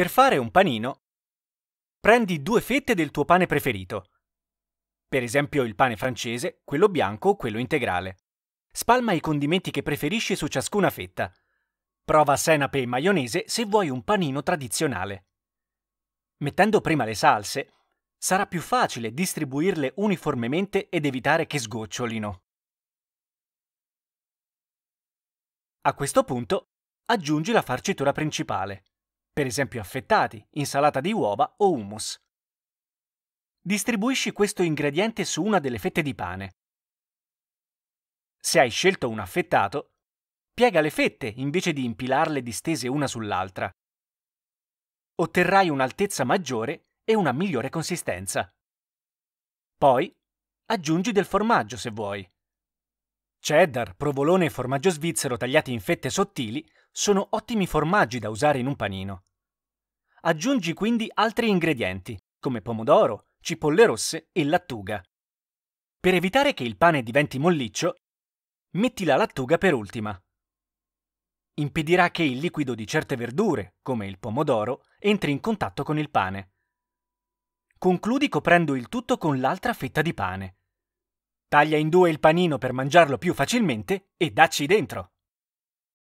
Per fare un panino, prendi due fette del tuo pane preferito, per esempio il pane francese, quello bianco o quello integrale. Spalma i condimenti che preferisci su ciascuna fetta. Prova senape e maionese se vuoi un panino tradizionale. Mettendo prima le salse, sarà più facile distribuirle uniformemente ed evitare che sgocciolino. A questo punto aggiungi la farcitura principale per esempio affettati, insalata di uova o hummus. Distribuisci questo ingrediente su una delle fette di pane. Se hai scelto un affettato, piega le fette invece di impilarle distese una sull'altra. Otterrai un'altezza maggiore e una migliore consistenza. Poi aggiungi del formaggio se vuoi. Cheddar, provolone e formaggio svizzero tagliati in fette sottili sono ottimi formaggi da usare in un panino. Aggiungi quindi altri ingredienti, come pomodoro, cipolle rosse e lattuga. Per evitare che il pane diventi molliccio, metti la lattuga per ultima. Impedirà che il liquido di certe verdure, come il pomodoro, entri in contatto con il pane. Concludi coprendo il tutto con l'altra fetta di pane. Taglia in due il panino per mangiarlo più facilmente e dacci dentro.